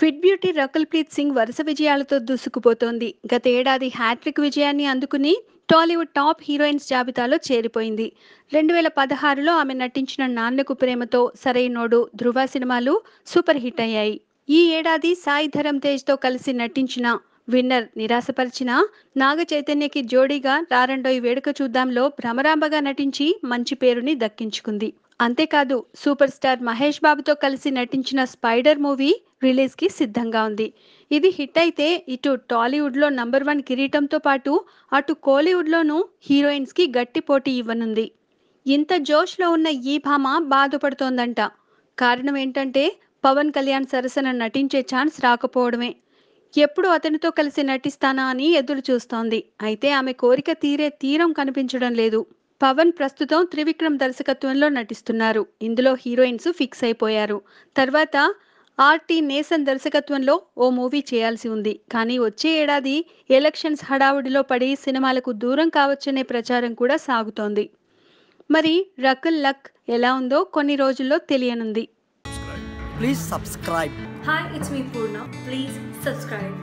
fit beauty Rakul Preet Singh వరుస విజయాలతో దూసుకుపోతోంది గత ఏడాది హ్యాట్రిక్ విజయాన్ని అందుకుని టాలీవుడ్ టాప్ హీరోయిన్స్ జాబితాలో చేరిపోయింది రెండు వేల పదహారులో ఆమె నటించిన నాన్నకు ప్రేమతో సరైనోడు ధృవ సినిమాలు సూపర్ హిట్ అయ్యాయి ఈ ఏడాది సాయి ధరమ్ తేజ్తో కలిసి నటించిన విన్నర్ నిరాశపరిచిన నాగ చైతన్యకి జోడీగా రారండోయి వేడుక చూద్దాంలో భ్రమరాంబగా నటించి మంచి పేరుని దక్కించుకుంది అంతేకాదు సూపర్ స్టార్ మహేష్ బాబుతో కలిసి నటించిన స్పైడర్ మూవీ రిలీజ్కి సిద్ధంగా ఉంది ఇది హిట్ అయితే ఇటు టాలీవుడ్లో నంబర్ వన్ కిరీటంతో పాటు అటు కోలీవుడ్లోనూ హీరోయిన్స్కి గట్టి పోటీ ఇవ్వనుంది ఇంత జోష్లో ఉన్న ఈ భామ బాధపడుతోందంట కారణం ఏంటంటే పవన్ కళ్యాణ్ సరసన నటించే ఛాన్స్ రాకపోవడమే ఎప్పుడు అతనితో కలిసి నటిస్తానా అని ఎదురు చూస్తోంది అయితే ఆమె కోరిక తీరే తీరం కనిపించడం లేదు పవన్ ప్రస్తుతం త్రివిక్రమ్ దర్శకత్వంలో నటిస్తున్నారు ఇందులో హీరోయిన్స్ ఫిక్స్ అయిపోయారు తర్వాత ఆర్టీ నేసన్ దర్శకత్వంలో ఓ మూవీ చేయాల్సి ఉంది కానీ వచ్చే ఏడాది ఎలక్షన్స్ హడావుడిలో పడి సినిమాలకు దూరం కావచ్చనే ప్రచారం కూడా సాగుతోంది మరి రకుల్ లక్ ఎలా ఉందో కొన్ని రోజుల్లో తెలియనుంది please subscribe hi it's me Purna please subscribe